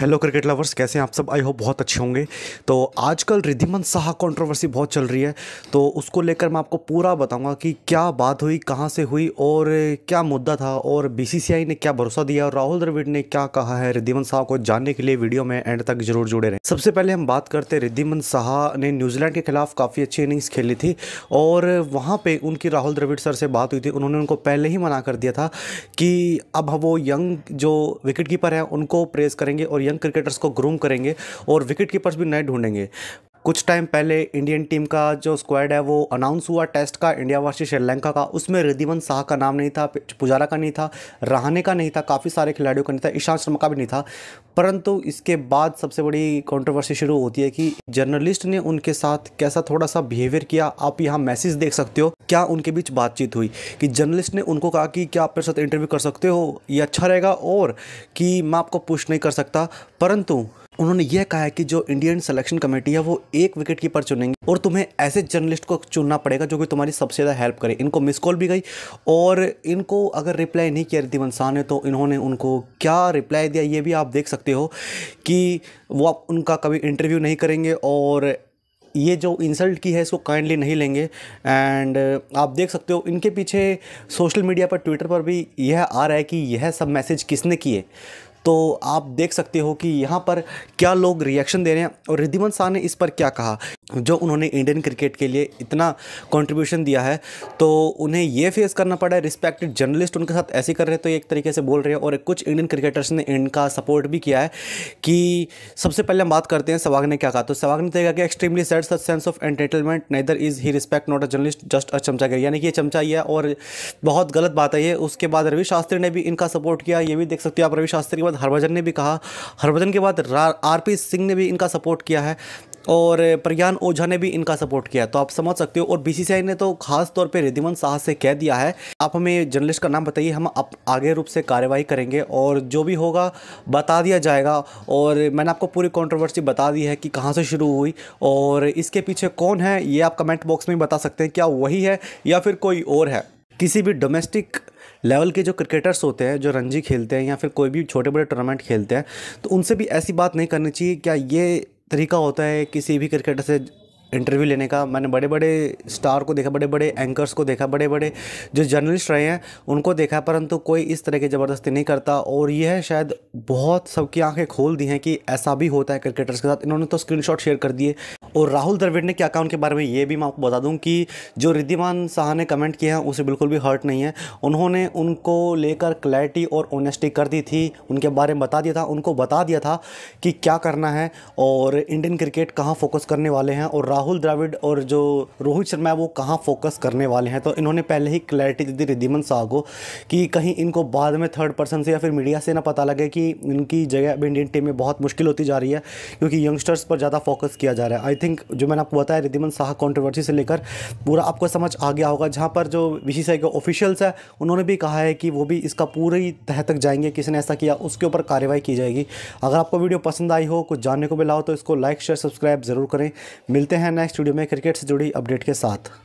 hello cricket lovers कैसे हैं आप सब आई होप बहुत अच्छे होंगे तो आजकल रिधिमन शाह कंट्रोवर्सी बहुत चल रही है तो उसको लेकर मैं आपको पूरा बताऊंगा कि क्या बात हुई कहां से हुई और क्या मुद्दा था और बीसीसीआई ने क्या भरोसा दिया और राहुल द्रविड़ ने क्या कहा है रिधिमन शाह को जानने के लिए वीडियो में एंड तक जरूर जुड़े रहें सबसे पहले हम बात करते रिधिमन शाह ने न्यूजीलैंड के खिलाफ काफ़ी अच्छी इनिंग्स खेली थी और वहाँ पर उनकी राहुल द्रविड़ सर से बात हुई थी उन्होंने उनको पहले ही मना कर दिया था कि अब वो यंग जो विकेट कीपर हैं उनको प्रेस करेंगे और यंग क्रिकेटर्स को ग्रूम करेंगे और विकेट कीपर्स भी नए ढूंढेंगे कुछ टाइम पहले इंडियन टीम का जो स्क्वाड है वो अनाउंस हुआ टेस्ट का इंडिया वर्सेस श्रीलंका का उसमें रिधिवन शाह का नाम नहीं था पुजारा का नहीं था रहाने का नहीं था काफ़ी सारे खिलाड़ियों का नहीं था ईशांत शर्मा का भी नहीं था परंतु इसके बाद सबसे बड़ी कंट्रोवर्सी शुरू होती है कि जर्नलिस्ट ने उनके साथ कैसा थोड़ा सा बिहेवियर किया आप यहाँ मैसेज देख सकते हो क्या उनके बीच बातचीत हुई कि जर्नलिस्ट ने उनको कहा कि क्या आप मेरे साथ इंटरव्यू कर सकते हो ये अच्छा रहेगा और कि मैं आपको पुष्ट नहीं कर सकता परंतु उन्होंने यह कहा है कि जो इंडियन सिलेक्शन कमेटी है वो एक विकेट कीपर चुनेंगे और तुम्हें ऐसे जर्नलिस्ट को चुनना पड़ेगा जो कि तुम्हारी सबसे ज़्यादा हेल्प करे इनको मिस कॉल भी गई और इनको अगर रिप्लाई नहीं किया रितिवन शाह ने तो इन्होंने उनको क्या रिप्लाई दिया ये भी आप देख सकते हो कि वो आप उनका कभी इंटरव्यू नहीं करेंगे और ये जो इंसल्ट की है इसको काइंडली नहीं लेंगे एंड आप देख सकते हो इनके पीछे सोशल मीडिया पर ट्विटर पर भी यह आ रहा है कि यह सब मैसेज किसने किए तो आप देख सकते हो कि यहाँ पर क्या लोग रिएक्शन दे रहे हैं और रिद्धिमन शाह ने इस पर क्या कहा जो उन्होंने इंडियन क्रिकेट के लिए इतना कंट्रीब्यूशन दिया है तो उन्हें ये फेस करना पड़ा है रिस्पेक्टेड जर्नलिस्ट उनके साथ ऐसे कर रहे हैं तो एक तरीके से बोल रहे हैं और कुछ इंडियन क्रिकेटर्स ने इनका सपोर्ट भी किया है कि सबसे पहले हम बात करते हैं सवाग ने क्या कहा तो सवाग ने कहा तो कि extremely sad such sense of entertainment neither is he respect not a journalist just a चमचा चमचागिरी यानी कि ये चमचा ही है और बहुत गलत बात है ये उसके बाद रवि शास्त्री ने भी इनका सपोर्ट किया ये भी देख सकते हो आप रवि शास्त्री के बाद हरभजन ने भी कहा हरभजन के बाद आर पी सिंह ने भी इनका सपोर्ट किया है और प्रयान ओझा ने भी इनका सपोर्ट किया तो आप समझ सकते हो और बीसीसीआई ने तो खास तौर पे रिधिवन शाह से कह दिया है आप हमें जर्नलिस्ट का नाम बताइए हम आप आगे रूप से कार्यवाही करेंगे और जो भी होगा बता दिया जाएगा और मैंने आपको पूरी कॉन्ट्रोवर्सी बता दी है कि कहाँ से शुरू हुई और इसके पीछे कौन है ये आप कमेंट बॉक्स में बता सकते हैं क्या वही है या फिर कोई और है किसी भी डोमेस्टिक लेवल के जो क्रिकेटर्स होते हैं जो रणजी खेलते हैं या फिर कोई भी छोटे बड़े टूर्नामेंट खेलते हैं तो उनसे भी ऐसी बात नहीं करनी चाहिए क्या ये तरीका होता है किसी भी क्रिकेटर से इंटरव्यू लेने का मैंने बड़े बड़े स्टार को देखा बड़े बड़े एंकर्स को देखा बड़े बड़े जो जर्नलिस्ट रहे हैं उनको देखा परंतु कोई इस तरह की ज़बरदस्ती नहीं करता और यह शायद बहुत सबकी आंखें खोल दी हैं कि ऐसा भी होता है क्रिकेटर्स के साथ इन्होंने तो स्क्रीनशॉट शेयर कर दिए और राहुल द्रविड़ ने क्या कहा उनके बारे में ये भी मैं आपको बता दूं कि जो रिद्धिमान शाह ने कमेंट किया है उसे बिल्कुल भी हर्ट नहीं है उन्होंने उनको लेकर क्लैरिटी और ऑनेस्टी कर दी थी उनके बारे में बता दिया था उनको बता दिया था कि क्या करना है और इंडियन क्रिकेट कहाँ फोकस करने वाले हैं और राहुल द्रविड़ और जो रोहित शर्मा है वो कहाँ फोकस करने वाले हैं तो इन्होंने पहले ही क्लैरिटी दी थी रिद्धिमान शाह को कि कहीं इनको बाद में थर्ड पर्सन से या फिर मीडिया से ना पता लगे कि इनकी जगह अब इंडियन टीम में बहुत मुश्किल होती जा रही है क्योंकि यंगस्टर्स पर ज़्यादा फोकस किया जा रहा है आई थिंक जो मैंने आपको बताया रिद्धिमन शाह कॉन्ट्रोवर्सी से लेकर पूरा आपको समझ आ गया होगा जहाँ पर जो विशेषज्ञ के ऑफिशियल्स हैं उन्होंने भी कहा है कि वो भी इसका पूरी तह तक जाएंगे किसने ऐसा किया उसके ऊपर कार्रवाई की जाएगी अगर आपको वीडियो पसंद आई हो कुछ जानने को मिला हो तो इसको लाइक शेयर सब्सक्राइब ज़रूर करें मिलते हैं नेक्स्ट वीडियो में क्रिकेट से जुड़ी अपडेट के साथ